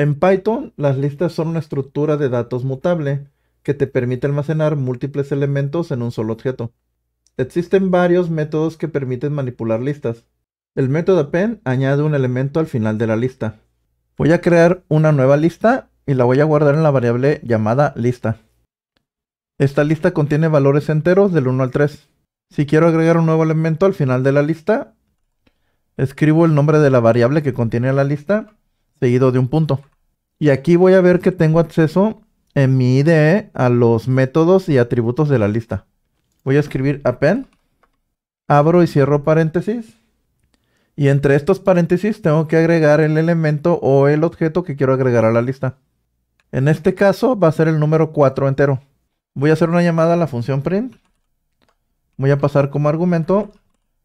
En Python, las listas son una estructura de datos mutable que te permite almacenar múltiples elementos en un solo objeto. Existen varios métodos que permiten manipular listas. El método append añade un elemento al final de la lista. Voy a crear una nueva lista y la voy a guardar en la variable llamada lista. Esta lista contiene valores enteros del 1 al 3. Si quiero agregar un nuevo elemento al final de la lista, escribo el nombre de la variable que contiene la lista seguido de un punto. Y aquí voy a ver que tengo acceso en mi IDE a los métodos y atributos de la lista. Voy a escribir append, abro y cierro paréntesis. Y entre estos paréntesis tengo que agregar el elemento o el objeto que quiero agregar a la lista. En este caso va a ser el número 4 entero. Voy a hacer una llamada a la función print. Voy a pasar como argumento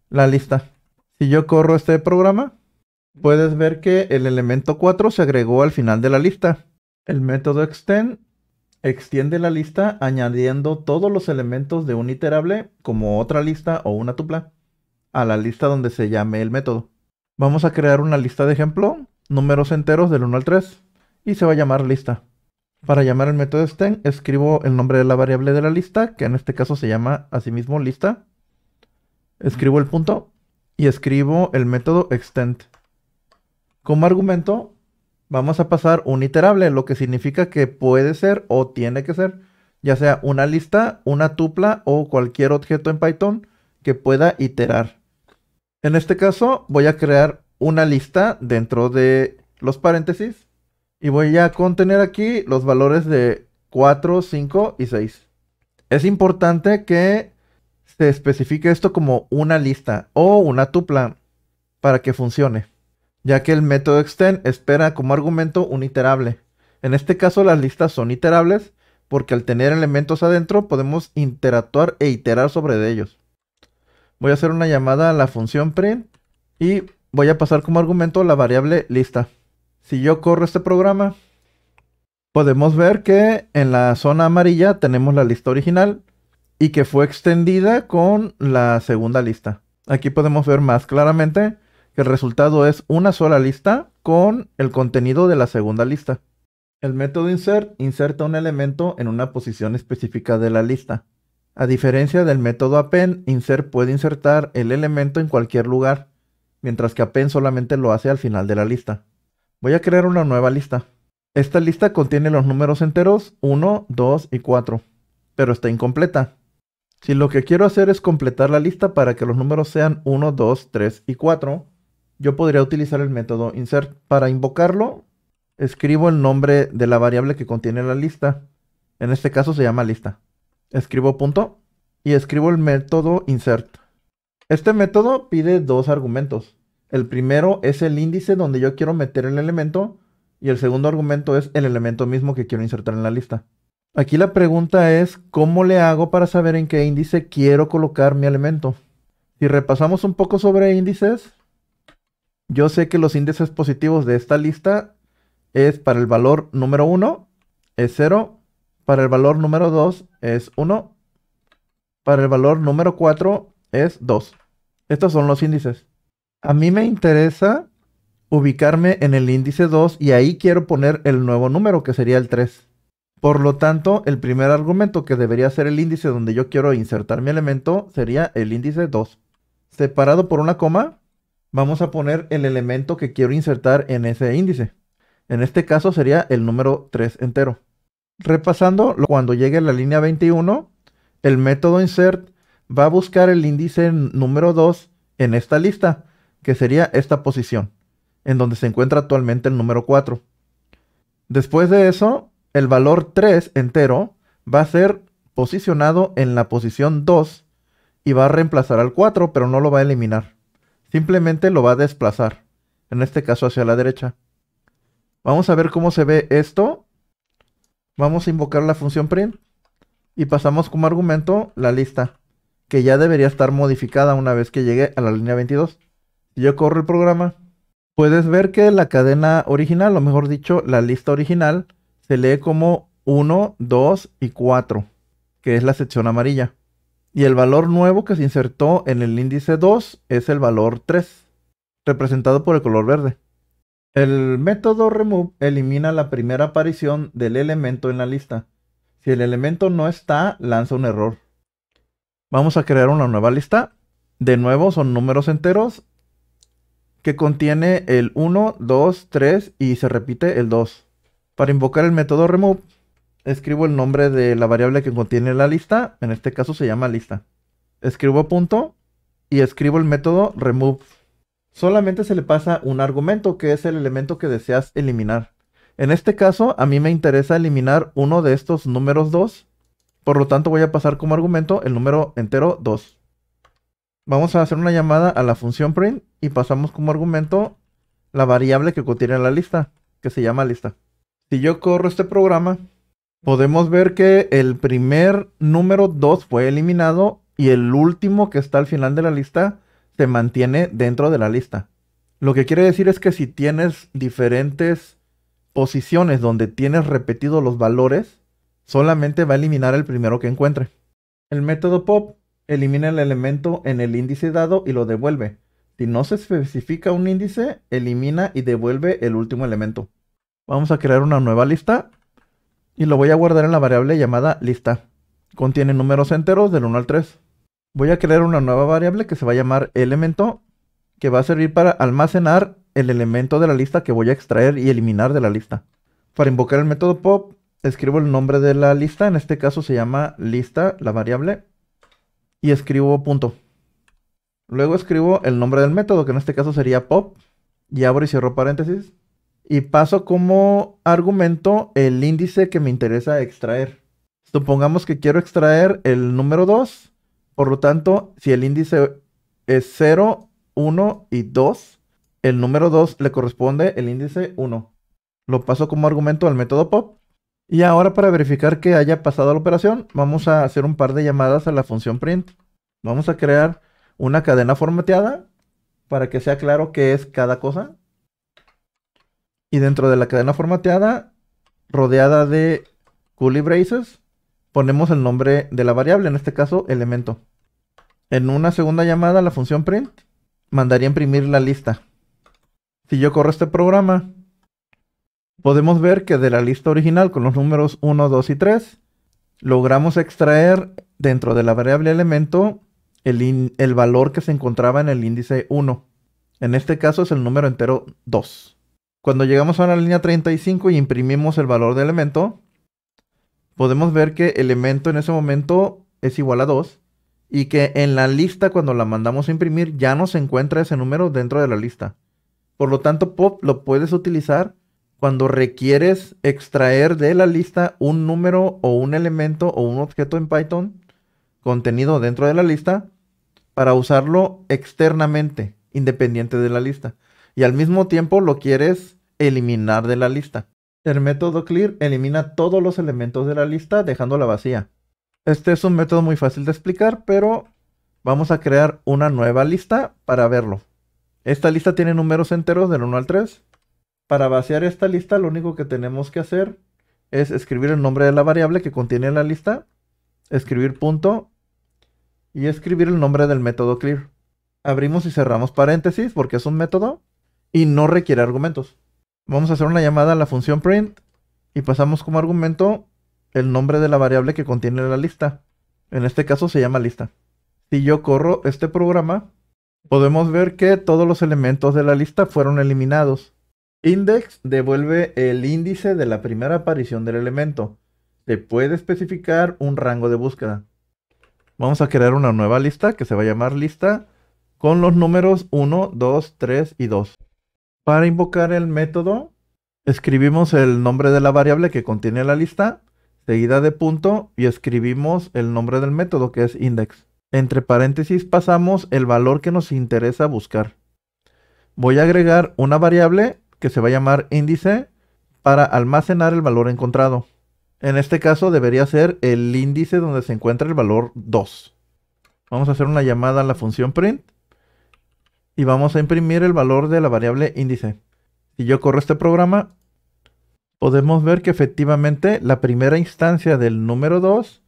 la lista. Si yo corro este programa, puedes ver que el elemento 4 se agregó al final de la lista. El método extend extiende la lista añadiendo todos los elementos de un iterable como otra lista o una tupla a la lista donde se llame el método. Vamos a crear una lista de ejemplo, números enteros del 1 al 3, y se va a llamar lista. Para llamar el método extend, escribo el nombre de la variable de la lista, que en este caso se llama asimismo lista. Escribo el punto y escribo el método extend. Como argumento, vamos a pasar un iterable, lo que significa que puede ser o tiene que ser, ya sea una lista, una tupla o cualquier objeto en Python que pueda iterar. En este caso, voy a crear una lista dentro de los paréntesis y voy a contener aquí los valores de 4, 5 y 6. Es importante que se especifique esto como una lista o una tupla para que funcione ya que el método extend espera como argumento un iterable. En este caso las listas son iterables porque al tener elementos adentro podemos interactuar e iterar sobre ellos. Voy a hacer una llamada a la función print y voy a pasar como argumento la variable lista. Si yo corro este programa, podemos ver que en la zona amarilla tenemos la lista original y que fue extendida con la segunda lista. Aquí podemos ver más claramente el resultado es una sola lista con el contenido de la segunda lista. El método insert inserta un elemento en una posición específica de la lista. A diferencia del método append, insert puede insertar el elemento en cualquier lugar, mientras que append solamente lo hace al final de la lista. Voy a crear una nueva lista. Esta lista contiene los números enteros 1, 2 y 4, pero está incompleta. Si lo que quiero hacer es completar la lista para que los números sean 1, 2, 3 y 4, yo podría utilizar el método insert. Para invocarlo, escribo el nombre de la variable que contiene la lista. En este caso se llama lista. Escribo punto y escribo el método insert. Este método pide dos argumentos. El primero es el índice donde yo quiero meter el elemento y el segundo argumento es el elemento mismo que quiero insertar en la lista. Aquí la pregunta es, ¿cómo le hago para saber en qué índice quiero colocar mi elemento? Si repasamos un poco sobre índices, yo sé que los índices positivos de esta lista es para el valor número 1 es 0, para el valor número 2 es 1, para el valor número 4 es 2. Estos son los índices. A mí me interesa ubicarme en el índice 2 y ahí quiero poner el nuevo número que sería el 3. Por lo tanto, el primer argumento que debería ser el índice donde yo quiero insertar mi elemento sería el índice 2, separado por una coma vamos a poner el elemento que quiero insertar en ese índice. En este caso sería el número 3 entero. Repasando, cuando llegue a la línea 21, el método insert va a buscar el índice número 2 en esta lista, que sería esta posición, en donde se encuentra actualmente el número 4. Después de eso, el valor 3 entero va a ser posicionado en la posición 2 y va a reemplazar al 4, pero no lo va a eliminar. Simplemente lo va a desplazar, en este caso hacia la derecha. Vamos a ver cómo se ve esto. Vamos a invocar la función print y pasamos como argumento la lista, que ya debería estar modificada una vez que llegue a la línea 22. Si yo corro el programa, puedes ver que la cadena original, o mejor dicho, la lista original, se lee como 1, 2 y 4, que es la sección amarilla. Y el valor nuevo que se insertó en el índice 2 es el valor 3, representado por el color verde. El método remove elimina la primera aparición del elemento en la lista. Si el elemento no está, lanza un error. Vamos a crear una nueva lista. De nuevo son números enteros que contiene el 1, 2, 3 y se repite el 2. Para invocar el método remove escribo el nombre de la variable que contiene la lista, en este caso se llama lista. Escribo punto y escribo el método remove. Solamente se le pasa un argumento que es el elemento que deseas eliminar. En este caso a mí me interesa eliminar uno de estos números 2, por lo tanto voy a pasar como argumento el número entero 2. Vamos a hacer una llamada a la función print y pasamos como argumento la variable que contiene la lista, que se llama lista. Si yo corro este programa, podemos ver que el primer número 2 fue eliminado y el último que está al final de la lista se mantiene dentro de la lista. Lo que quiere decir es que si tienes diferentes posiciones donde tienes repetidos los valores, solamente va a eliminar el primero que encuentre. El método pop elimina el elemento en el índice dado y lo devuelve. Si no se especifica un índice, elimina y devuelve el último elemento. Vamos a crear una nueva lista y lo voy a guardar en la variable llamada lista. Contiene números enteros del 1 al 3. Voy a crear una nueva variable que se va a llamar elemento, que va a servir para almacenar el elemento de la lista que voy a extraer y eliminar de la lista. Para invocar el método pop, escribo el nombre de la lista, en este caso se llama lista, la variable, y escribo punto. Luego escribo el nombre del método, que en este caso sería pop, y abro y cierro paréntesis, y paso como argumento el índice que me interesa extraer. Supongamos que quiero extraer el número 2, por lo tanto, si el índice es 0, 1 y 2, el número 2 le corresponde el índice 1. Lo paso como argumento al método pop. Y ahora para verificar que haya pasado la operación, vamos a hacer un par de llamadas a la función print. Vamos a crear una cadena formateada para que sea claro qué es cada cosa. Y dentro de la cadena formateada, rodeada de curly braces, ponemos el nombre de la variable, en este caso elemento. En una segunda llamada, la función print mandaría imprimir la lista. Si yo corro este programa, podemos ver que de la lista original con los números 1, 2 y 3, logramos extraer dentro de la variable elemento el, el valor que se encontraba en el índice 1. En este caso es el número entero 2. Cuando llegamos a la línea 35 y imprimimos el valor de elemento, podemos ver que elemento en ese momento es igual a 2 y que en la lista cuando la mandamos a imprimir ya no se encuentra ese número dentro de la lista. Por lo tanto, pop lo puedes utilizar cuando requieres extraer de la lista un número o un elemento o un objeto en Python contenido dentro de la lista para usarlo externamente, independiente de la lista. Y al mismo tiempo lo quieres eliminar de la lista. El método clear elimina todos los elementos de la lista dejándola vacía. Este es un método muy fácil de explicar, pero vamos a crear una nueva lista para verlo. Esta lista tiene números enteros del 1 al 3. Para vaciar esta lista lo único que tenemos que hacer es escribir el nombre de la variable que contiene la lista, escribir punto y escribir el nombre del método clear. Abrimos y cerramos paréntesis porque es un método y no requiere argumentos. Vamos a hacer una llamada a la función print y pasamos como argumento el nombre de la variable que contiene la lista. En este caso se llama lista. Si yo corro este programa, podemos ver que todos los elementos de la lista fueron eliminados. Index devuelve el índice de la primera aparición del elemento. Se puede especificar un rango de búsqueda. Vamos a crear una nueva lista que se va a llamar lista con los números 1, 2, 3 y 2. Para invocar el método, escribimos el nombre de la variable que contiene la lista, seguida de punto y escribimos el nombre del método que es index. Entre paréntesis pasamos el valor que nos interesa buscar. Voy a agregar una variable que se va a llamar índice para almacenar el valor encontrado. En este caso debería ser el índice donde se encuentra el valor 2. Vamos a hacer una llamada a la función print y vamos a imprimir el valor de la variable índice. Si yo corro este programa, podemos ver que efectivamente la primera instancia del número 2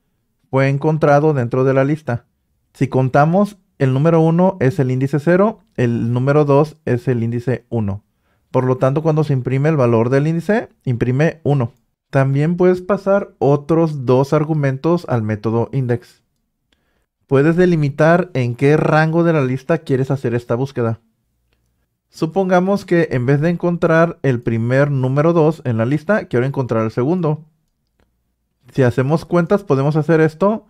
fue encontrado dentro de la lista. Si contamos, el número 1 es el índice 0, el número 2 es el índice 1. Por lo tanto, cuando se imprime el valor del índice, imprime 1. También puedes pasar otros dos argumentos al método index puedes delimitar en qué rango de la lista quieres hacer esta búsqueda. Supongamos que en vez de encontrar el primer número 2 en la lista, quiero encontrar el segundo. Si hacemos cuentas, podemos hacer esto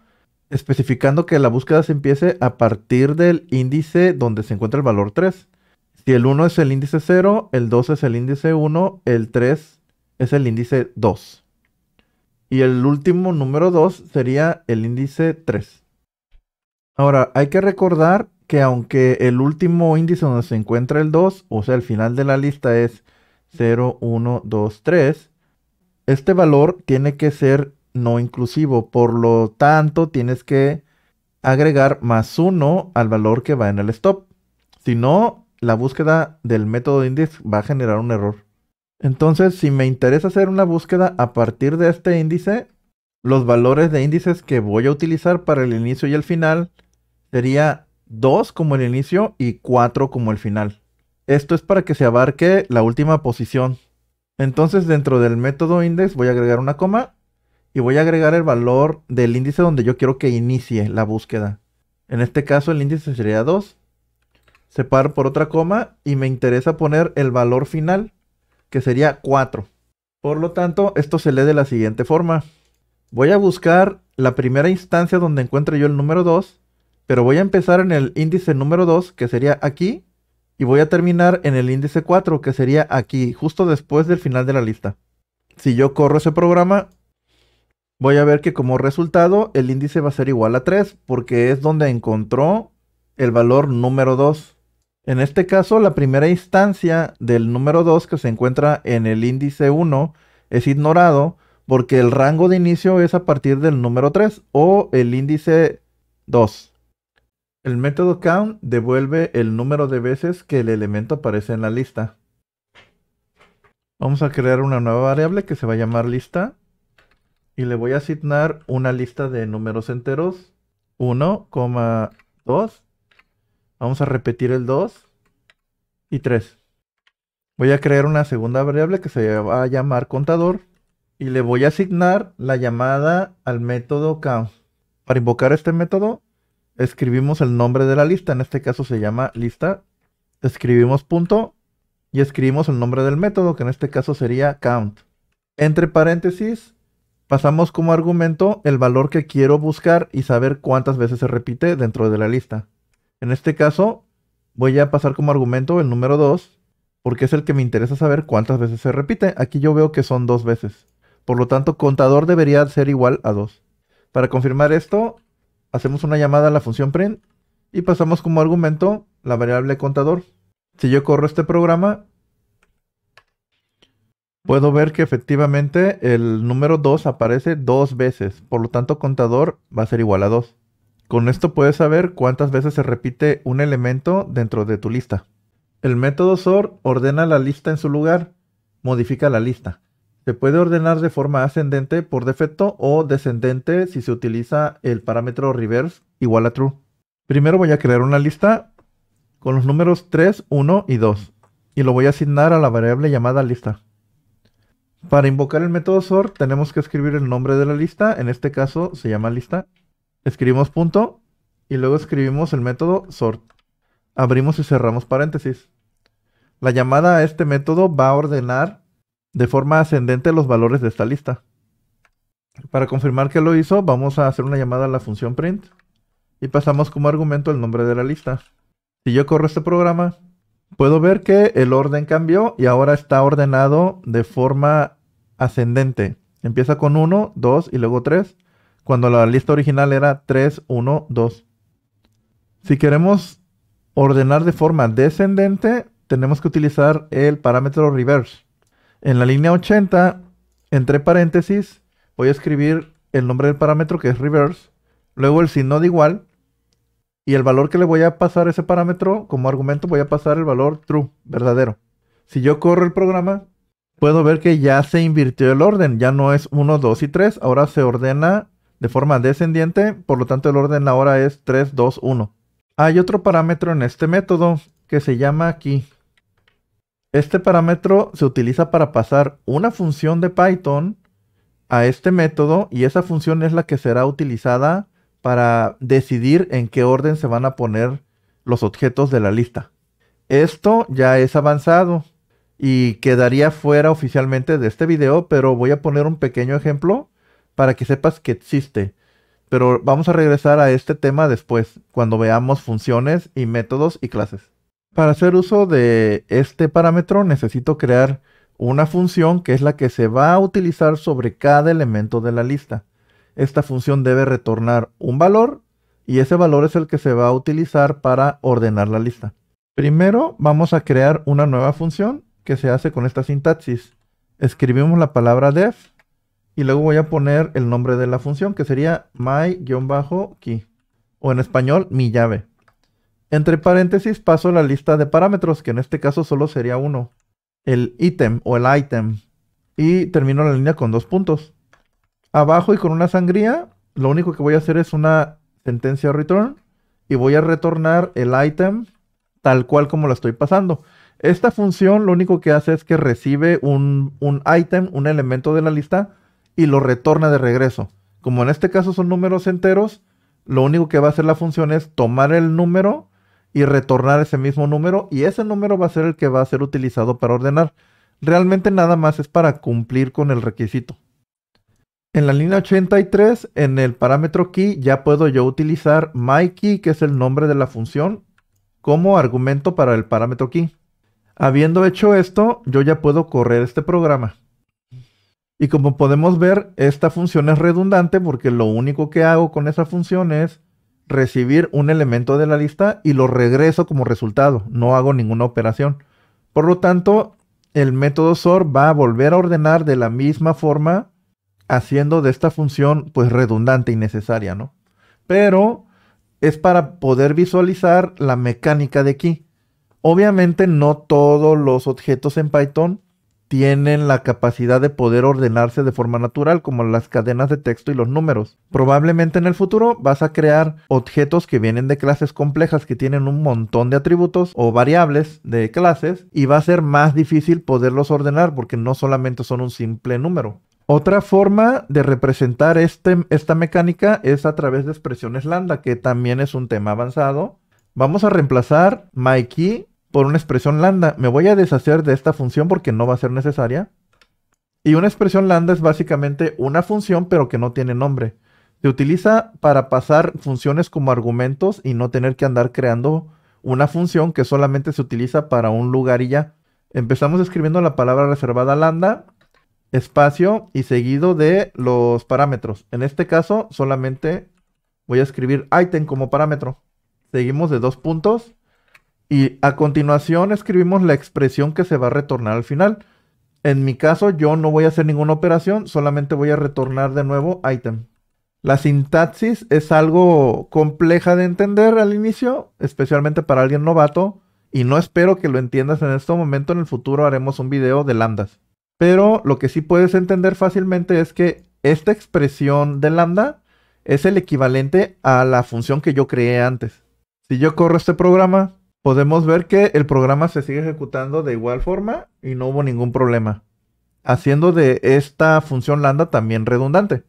especificando que la búsqueda se empiece a partir del índice donde se encuentra el valor 3. Si el 1 es el índice 0, el 2 es el índice 1, el 3 es el índice 2. Y el último número 2 sería el índice 3. Ahora, hay que recordar que aunque el último índice donde se encuentra el 2, o sea, el final de la lista es 0, 1, 2, 3, este valor tiene que ser no inclusivo. Por lo tanto, tienes que agregar más 1 al valor que va en el stop. Si no, la búsqueda del método índice va a generar un error. Entonces, si me interesa hacer una búsqueda a partir de este índice, los valores de índices que voy a utilizar para el inicio y el final Sería 2 como el inicio y 4 como el final. Esto es para que se abarque la última posición. Entonces dentro del método index voy a agregar una coma y voy a agregar el valor del índice donde yo quiero que inicie la búsqueda. En este caso el índice sería 2. Separo por otra coma y me interesa poner el valor final que sería 4. Por lo tanto, esto se lee de la siguiente forma. Voy a buscar la primera instancia donde encuentre yo el número 2 pero voy a empezar en el índice número 2, que sería aquí, y voy a terminar en el índice 4, que sería aquí, justo después del final de la lista. Si yo corro ese programa, voy a ver que como resultado el índice va a ser igual a 3, porque es donde encontró el valor número 2. En este caso, la primera instancia del número 2 que se encuentra en el índice 1 es ignorado porque el rango de inicio es a partir del número 3 o el índice 2. El método count devuelve el número de veces que el elemento aparece en la lista. Vamos a crear una nueva variable que se va a llamar lista y le voy a asignar una lista de números enteros 1,2. Vamos a repetir el 2 y 3. Voy a crear una segunda variable que se va a llamar contador y le voy a asignar la llamada al método count. Para invocar este método escribimos el nombre de la lista, en este caso se llama lista, escribimos punto y escribimos el nombre del método, que en este caso sería count. Entre paréntesis, pasamos como argumento el valor que quiero buscar y saber cuántas veces se repite dentro de la lista. En este caso, voy a pasar como argumento el número 2, porque es el que me interesa saber cuántas veces se repite. Aquí yo veo que son dos veces. Por lo tanto, contador debería ser igual a 2. Para confirmar esto, hacemos una llamada a la función print y pasamos como argumento la variable contador. Si yo corro este programa, puedo ver que efectivamente el número 2 aparece dos veces, por lo tanto contador va a ser igual a 2. Con esto puedes saber cuántas veces se repite un elemento dentro de tu lista. El método sort ordena la lista en su lugar, modifica la lista. Se puede ordenar de forma ascendente por defecto o descendente si se utiliza el parámetro reverse igual a true. Primero voy a crear una lista con los números 3, 1 y 2 y lo voy a asignar a la variable llamada lista. Para invocar el método sort tenemos que escribir el nombre de la lista, en este caso se llama lista. Escribimos punto y luego escribimos el método sort. Abrimos y cerramos paréntesis. La llamada a este método va a ordenar de forma ascendente los valores de esta lista. Para confirmar que lo hizo, vamos a hacer una llamada a la función print y pasamos como argumento el nombre de la lista. Si yo corro este programa, puedo ver que el orden cambió y ahora está ordenado de forma ascendente. Empieza con 1, 2 y luego 3, cuando la lista original era 3, 1, 2. Si queremos ordenar de forma descendente, tenemos que utilizar el parámetro reverse. En la línea 80, entre paréntesis, voy a escribir el nombre del parámetro que es reverse, luego el signo de igual, y el valor que le voy a pasar a ese parámetro, como argumento voy a pasar el valor true, verdadero. Si yo corro el programa, puedo ver que ya se invirtió el orden, ya no es 1, 2 y 3, ahora se ordena de forma descendiente, por lo tanto el orden ahora es 3, 2, 1. Hay otro parámetro en este método que se llama aquí este parámetro se utiliza para pasar una función de Python a este método y esa función es la que será utilizada para decidir en qué orden se van a poner los objetos de la lista. Esto ya es avanzado y quedaría fuera oficialmente de este video, pero voy a poner un pequeño ejemplo para que sepas que existe. Pero vamos a regresar a este tema después, cuando veamos funciones y métodos y clases. Para hacer uso de este parámetro necesito crear una función que es la que se va a utilizar sobre cada elemento de la lista. Esta función debe retornar un valor y ese valor es el que se va a utilizar para ordenar la lista. Primero vamos a crear una nueva función que se hace con esta sintaxis. Escribimos la palabra def y luego voy a poner el nombre de la función que sería my-key o en español mi llave. Entre paréntesis paso la lista de parámetros, que en este caso solo sería uno, el ítem o el item. Y termino la línea con dos puntos. Abajo y con una sangría, lo único que voy a hacer es una sentencia return y voy a retornar el item tal cual como la estoy pasando. Esta función lo único que hace es que recibe un, un item, un elemento de la lista y lo retorna de regreso. Como en este caso son números enteros, lo único que va a hacer la función es tomar el número y retornar ese mismo número y ese número va a ser el que va a ser utilizado para ordenar. Realmente nada más es para cumplir con el requisito. En la línea 83, en el parámetro key, ya puedo yo utilizar myKey, que es el nombre de la función, como argumento para el parámetro key. Habiendo hecho esto, yo ya puedo correr este programa. Y como podemos ver, esta función es redundante porque lo único que hago con esa función es recibir un elemento de la lista y lo regreso como resultado, no hago ninguna operación. Por lo tanto, el método sort va a volver a ordenar de la misma forma, haciendo de esta función pues redundante y necesaria, ¿no? Pero es para poder visualizar la mecánica de aquí. Obviamente no todos los objetos en Python tienen la capacidad de poder ordenarse de forma natural, como las cadenas de texto y los números. Probablemente en el futuro vas a crear objetos que vienen de clases complejas que tienen un montón de atributos o variables de clases y va a ser más difícil poderlos ordenar porque no solamente son un simple número. Otra forma de representar este, esta mecánica es a través de expresiones lambda, que también es un tema avanzado. Vamos a reemplazar myKey key por una expresión lambda. Me voy a deshacer de esta función porque no va a ser necesaria. Y una expresión lambda es básicamente una función pero que no tiene nombre. Se utiliza para pasar funciones como argumentos y no tener que andar creando una función que solamente se utiliza para un lugar y ya. Empezamos escribiendo la palabra reservada lambda, espacio y seguido de los parámetros. En este caso solamente voy a escribir item como parámetro. Seguimos de dos puntos y a continuación escribimos la expresión que se va a retornar al final. En mi caso yo no voy a hacer ninguna operación, solamente voy a retornar de nuevo item. La sintaxis es algo compleja de entender al inicio, especialmente para alguien novato, y no espero que lo entiendas en este momento, en el futuro haremos un video de lambdas. Pero lo que sí puedes entender fácilmente es que esta expresión de lambda es el equivalente a la función que yo creé antes. Si yo corro este programa, podemos ver que el programa se sigue ejecutando de igual forma y no hubo ningún problema, haciendo de esta función lambda también redundante.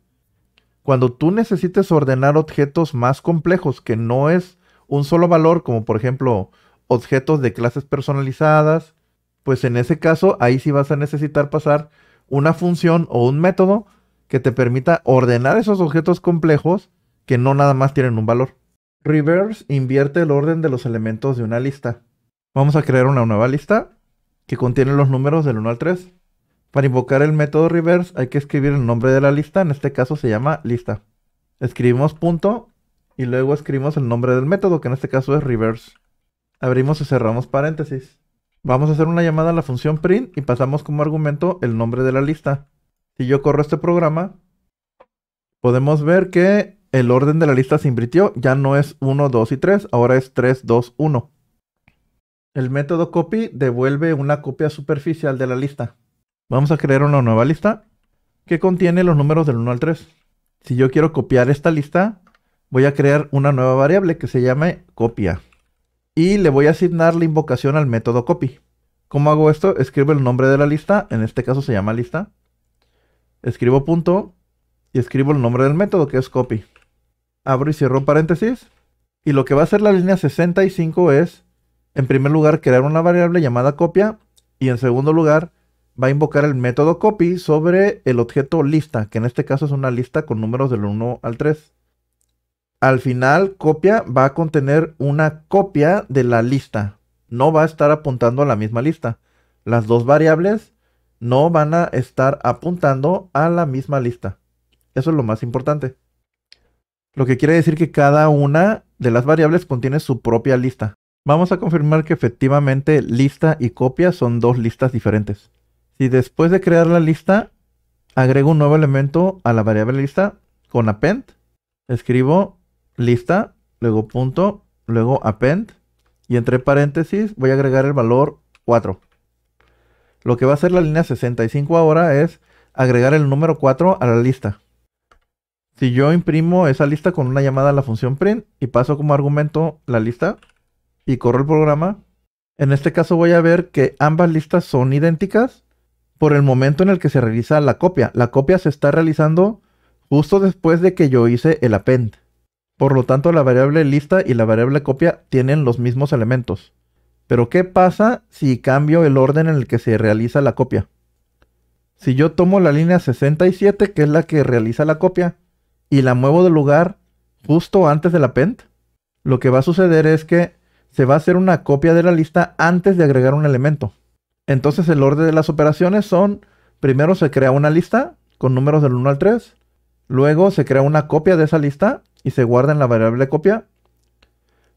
Cuando tú necesites ordenar objetos más complejos que no es un solo valor, como por ejemplo objetos de clases personalizadas, pues en ese caso ahí sí vas a necesitar pasar una función o un método que te permita ordenar esos objetos complejos que no nada más tienen un valor. Reverse invierte el orden de los elementos de una lista. Vamos a crear una nueva lista que contiene los números del 1 al 3. Para invocar el método reverse hay que escribir el nombre de la lista, en este caso se llama lista. Escribimos punto y luego escribimos el nombre del método, que en este caso es reverse. Abrimos y cerramos paréntesis. Vamos a hacer una llamada a la función print y pasamos como argumento el nombre de la lista. Si yo corro este programa, podemos ver que el orden de la lista se invirtió, ya no es 1, 2 y 3, ahora es 3, 2, 1. El método copy devuelve una copia superficial de la lista. Vamos a crear una nueva lista que contiene los números del 1 al 3. Si yo quiero copiar esta lista, voy a crear una nueva variable que se llame copia. Y le voy a asignar la invocación al método copy. ¿Cómo hago esto? Escribo el nombre de la lista, en este caso se llama lista. Escribo punto y escribo el nombre del método que es copy abro y cierro paréntesis. Y lo que va a hacer la línea 65 es, en primer lugar, crear una variable llamada copia y en segundo lugar, va a invocar el método copy sobre el objeto lista, que en este caso es una lista con números del 1 al 3. Al final, copia va a contener una copia de la lista. No va a estar apuntando a la misma lista. Las dos variables no van a estar apuntando a la misma lista. Eso es lo más importante lo que quiere decir que cada una de las variables contiene su propia lista. Vamos a confirmar que efectivamente lista y copia son dos listas diferentes. Si después de crear la lista agrego un nuevo elemento a la variable lista con append, escribo lista, luego punto, luego append y entre paréntesis voy a agregar el valor 4. Lo que va a hacer la línea 65 ahora es agregar el número 4 a la lista. Si yo imprimo esa lista con una llamada a la función print y paso como argumento la lista y corro el programa, en este caso voy a ver que ambas listas son idénticas por el momento en el que se realiza la copia. La copia se está realizando justo después de que yo hice el append. Por lo tanto, la variable lista y la variable copia tienen los mismos elementos. Pero ¿qué pasa si cambio el orden en el que se realiza la copia? Si yo tomo la línea 67, que es la que realiza la copia, y la muevo del lugar justo antes de la pent, lo que va a suceder es que se va a hacer una copia de la lista antes de agregar un elemento. Entonces el orden de las operaciones son, primero se crea una lista con números del 1 al 3, luego se crea una copia de esa lista y se guarda en la variable copia,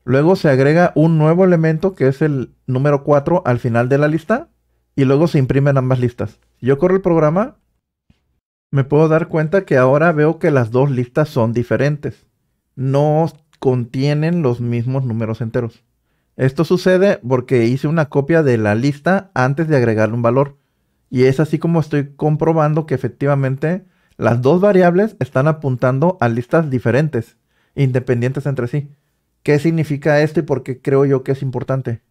luego se agrega un nuevo elemento que es el número 4 al final de la lista y luego se imprimen ambas listas. yo corro el programa, me puedo dar cuenta que ahora veo que las dos listas son diferentes. No contienen los mismos números enteros. Esto sucede porque hice una copia de la lista antes de agregarle un valor. Y es así como estoy comprobando que efectivamente las dos variables están apuntando a listas diferentes, independientes entre sí. ¿Qué significa esto y por qué creo yo que es importante?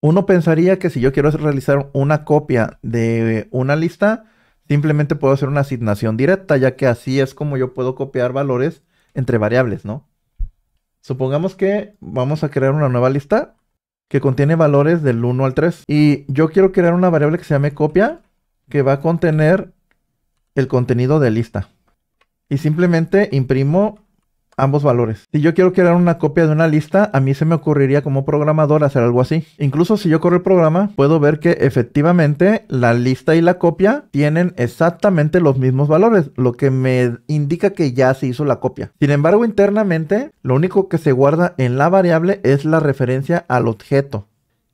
Uno pensaría que si yo quiero realizar una copia de una lista, Simplemente puedo hacer una asignación directa, ya que así es como yo puedo copiar valores entre variables, ¿no? Supongamos que vamos a crear una nueva lista que contiene valores del 1 al 3. Y yo quiero crear una variable que se llame copia, que va a contener el contenido de lista. Y simplemente imprimo ambos valores. Si yo quiero crear una copia de una lista, a mí se me ocurriría como programador hacer algo así. Incluso si yo corro el programa, puedo ver que efectivamente la lista y la copia tienen exactamente los mismos valores, lo que me indica que ya se hizo la copia. Sin embargo, internamente, lo único que se guarda en la variable es la referencia al objeto.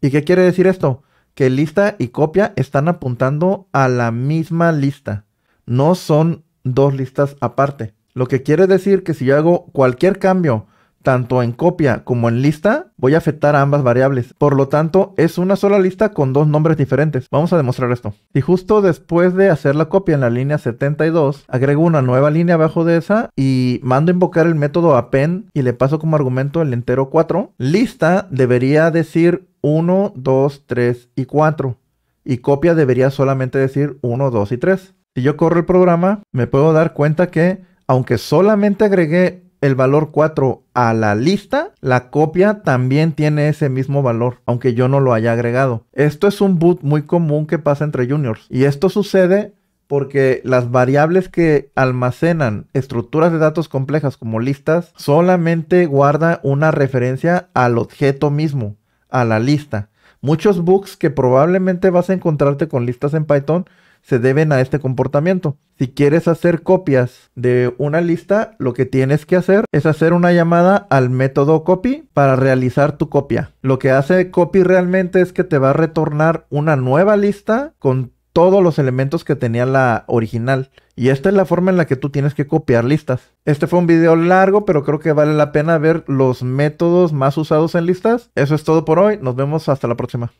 ¿Y qué quiere decir esto? Que lista y copia están apuntando a la misma lista. No son dos listas aparte. Lo que quiere decir que si yo hago cualquier cambio, tanto en copia como en lista, voy a afectar a ambas variables. Por lo tanto, es una sola lista con dos nombres diferentes. Vamos a demostrar esto. Y justo después de hacer la copia en la línea 72, agrego una nueva línea abajo de esa y mando invocar el método append y le paso como argumento el entero 4, lista debería decir 1, 2, 3 y 4. Y copia debería solamente decir 1, 2 y 3. Si yo corro el programa, me puedo dar cuenta que aunque solamente agregué el valor 4 a la lista, la copia también tiene ese mismo valor, aunque yo no lo haya agregado. Esto es un boot muy común que pasa entre juniors. Y esto sucede porque las variables que almacenan estructuras de datos complejas como listas solamente guarda una referencia al objeto mismo, a la lista. Muchos bugs que probablemente vas a encontrarte con listas en Python se deben a este comportamiento. Si quieres hacer copias de una lista, lo que tienes que hacer es hacer una llamada al método copy para realizar tu copia. Lo que hace copy realmente es que te va a retornar una nueva lista con todos los elementos que tenía la original. Y esta es la forma en la que tú tienes que copiar listas. Este fue un video largo, pero creo que vale la pena ver los métodos más usados en listas. Eso es todo por hoy. Nos vemos hasta la próxima.